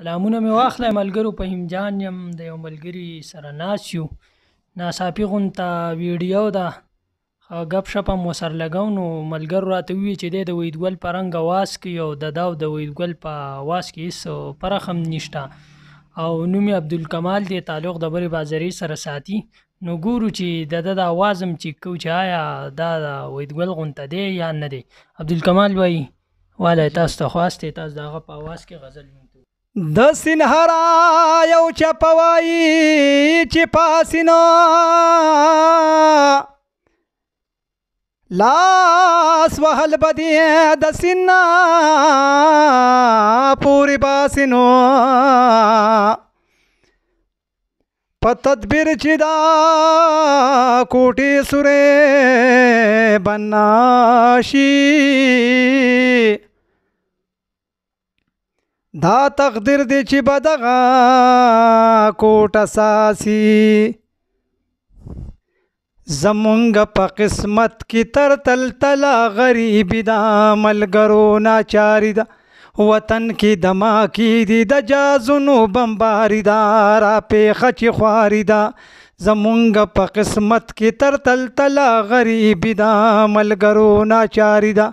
سلامونه مې واخله ملګرو په همجان یم د یو ملګري سره ناس یو ناڅاپي غونته ویډیو ده ښه ګپ شپ هم ورسره لګو نو ملګرو راته وویل چې دی د ویدګل په رنګ اواز کوي او د دا د ویدګل په اواز کې هېڅ پرخ هم نشته او نوم یې عبدالکمال دی تعلق د برې بازاري سره ساتي نو ګورو چې د ده د اواز هم چې کو چې آیا دا د ویدګل غونته دی یا نه دی عبدالکمال وایي والی تاسو ته خواستې تاسو د هغه په اواز کې غزل د سینهرا یو چپوای چې پاسینا لاس وهل بدی د سینا پوری پاسینو په تدبیر چې دا کوټي سره بناشي دا تقدیر دی چې بدغه کوټه ساسي زمونږ په قسمت کې تر تل تلا غریبی دا ملګرو ناچاری دا وطن کې دما کې دی د جازونو بمباری دا را پیخه چې خواری دا زمونږ په قسمت کې تر تل تلا غریب دا ملګرو ناچاری دا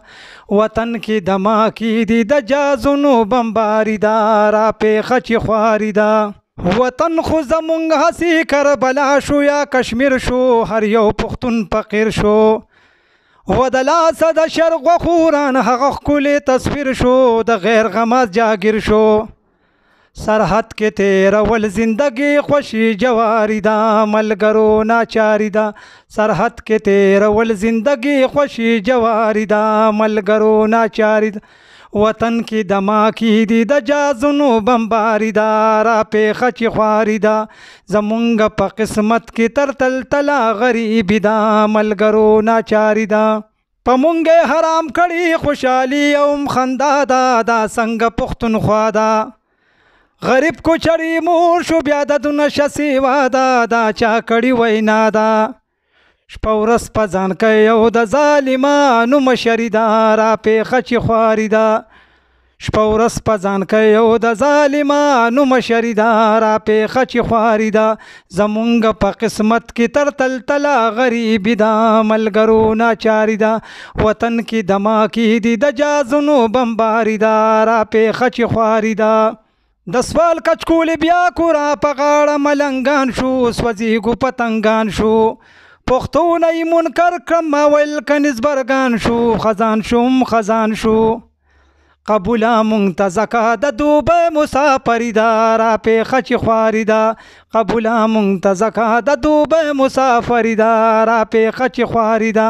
وطن کې دما کې دی د جازونو بمباری دا را په خچ خواری دا وطن خو زمونږ هسي کربلا شو یا کشمیر شو هر یو پښتون فقیر شو ودلا صد شرق خوران هغه کلی تصویر شو د غیر غماز جاگیر شو سرحد کې تیرول زندگی خوشي جواری دا ملګرو ناچاری دا سرحد کې تیرول زندگی خوشي جواری دا ملګرو ناچاری دا وطن کې دما کې دي د جازونو بمباری دا را په خچ خواري دا زمونږ په قسمت کې تر تل تلا غریب دا ملګرو ناچاری دا په مونږه حرام کړي خوشحالي او خندا دا دا څنګه پښتونخوا دا غریب کوچړی مور شو بیا د دونه شسی وادا دا چا کړی وینا دا شپه ورځ په ځان کوي او د ظالمانو مشري دا را پېخه چې خواري ده شپه ورځ په ځان کوي او د ظالمانو مشري دا را پېخه چې خواري ده زمونږ په قسمت کې تر تلتله غریبي ده ملګرو ناچاري ده وطن کې دما کې دي د جازونو بمباري ده را پېخه چې خواري ده د سوال کچکول بیا کورا په غاړه ملنګان شو سوځېږو پتنګان شو پښتون یې منکر کړم ما ویل کنیزبرګان شو خزان شوم خزان شو قبولا مونږ زکا د دوبه مسافر دا را په خچ خواري دا قبولا مونږ زکا د دوبه مسافر دا را په خچ خواري دا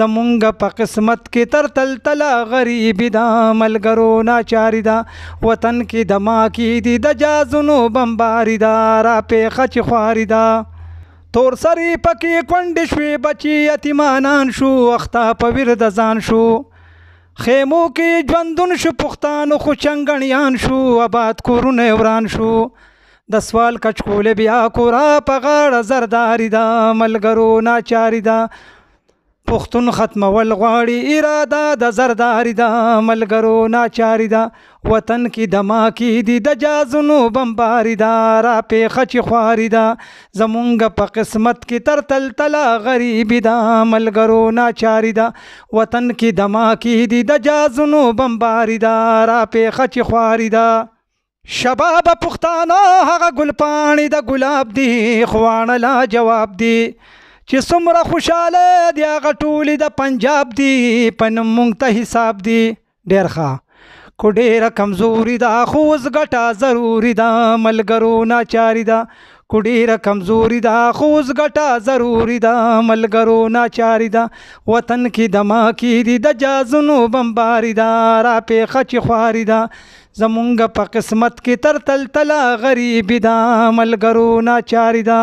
زمونږ په قسمت کې تر تل تلا غریب دا ملګرو ناچاري دا وطن کې دما کې دي د جازونو بمباري دا را په خچ خواري دا تور سری پکې کونډې شوې بچي یتیمانان شو وخته په ورد ځان شو خیمو کې ژوندون شو پښتانو خو چنګړیان شو آباد کورونه وران شو د سوال کچکول بیا کورا په غاړه زرداری دا ملګرو ناچاری دا پښتون ختمول غواړي اراده د زرداری دا ملګرو ناچاری دا وطن کې دما کې دی د جازونو بمباری دا را پیخه چې خواري دا زمونږ په قسمت کې تر تل تلا غریب دا ملګرو ناچاری دا وطن کې دما کې دی د جازونو بمباری دا را پیخه چې خواري دا شباب پښتانه هغه ګل پانی د ګلاب دی خوانه لا جواب دی چې څومره خوشاله دی هغه ټولې د پنجاب دی په نوم مونږ ته حساب دی ډېر ښه خو ډېره کمزوري ده خو اوس ګټه ضروري ده ملګرو ناچاري ده خو ډېره کمزوري ده خو اوس ګټه ضروري ده ملګرو ناچاري ده وطن کې دما کې دي د جازونو بمباري ده را پېخه چې خواري ده زمونږ په قسمت کې تر تل تلا غریب دا ملګرو ناچاری دا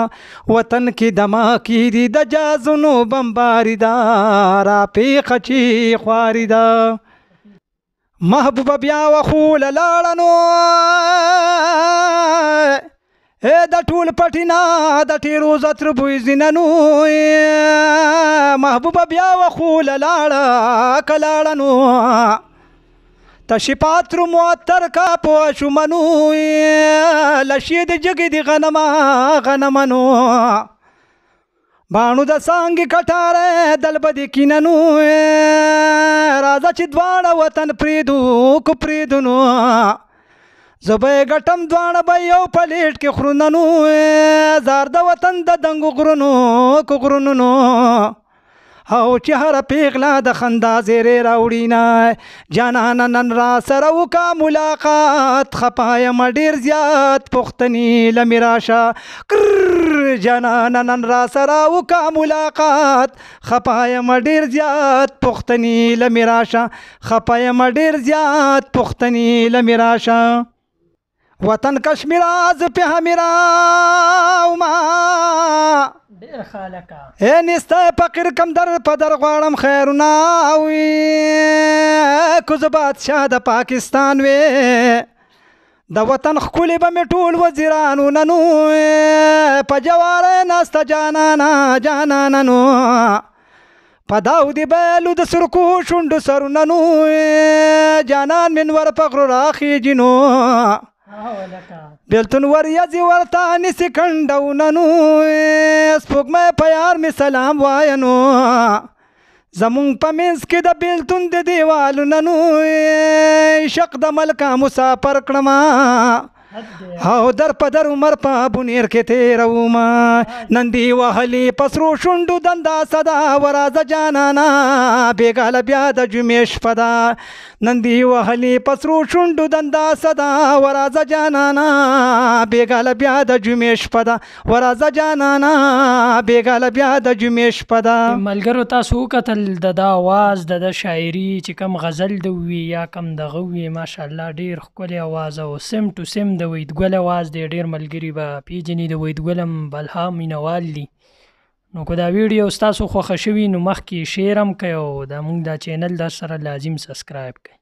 وطن کې دما کې دی د جازونو بمباری دا را پیخ چی خواری دا محبوب بیا وخول لاړنو اے د ټول پټینا د ټیرو زتر بوې زیننو محبوب بیا وخول لاړه کلاړنو تشپات رو معطر کا پوشو منو لشید جگی دی غنما غنمنو بانو د سانګ کټاره دلبد کیننو راځه چې دواړه وطن پریدو کو پریدونو زبې غټم دواړه به یو پلیټ کې خروننو زار د وطن د دنګو غرونو کو غرونو او چې هر پیغله د خندا زیرې راوړي نه جانان نن را سره وکا ملاقات خپایم ډیر زیات پختنی لمیراشه جانان نن را سره وکا ملاقات خپایم ډیر زیات پختنی لمیراشه خپایم ډیر زیات پختنی لمیراشه وطن کشمیر از په همیرا او ما اے نستا فقیر کم در پدر غواړم خیرونه او کوز بادشاہ د پاکستان وې د وطن خکولی به مې ټول وزیرانو ننو په جواره ناسته جانانا جانانا نو په داودي بیلو د سرکو شونډو سرونه نو جانان منور په غرو راخیږي نو بیلتون وریځې ورته نیسي کنډونه نو سپوږمۍ په یار مې سلام وایه نو زمونږ په منځ کې د بیلتون د دیوالونه نو شق د ملکه مسافر کړم او در په در عمر په بنیر کې تیروم نندي وهلي پسرو شونډو دندا صدا ورازه جانانا بیګاله بیا د جمعې شپه ده نندي وهلي پسرو شونډو دندا صدا ورازه جانانا بیګاله بیا د جمعې شپه ده ورازه جانانا بیګاله بیا د جمعې شپه ده ملګرو تاسو کتل د دا आवाज د شاعري چې کم غزل دی یا کم دغه وي ماشاءالله ډیر ښکلی आवाज او سم ټو سم د وحیدګل اواز دی ډیر ملګري به پیژني د وحیدګل هم بلها مینوال دي نو که دا ویډیو ستاسو خوښه شوي نو مخکې شیر هم کوئ او د مونږ دا چینل دا سره لازم سبسکرایب کړئ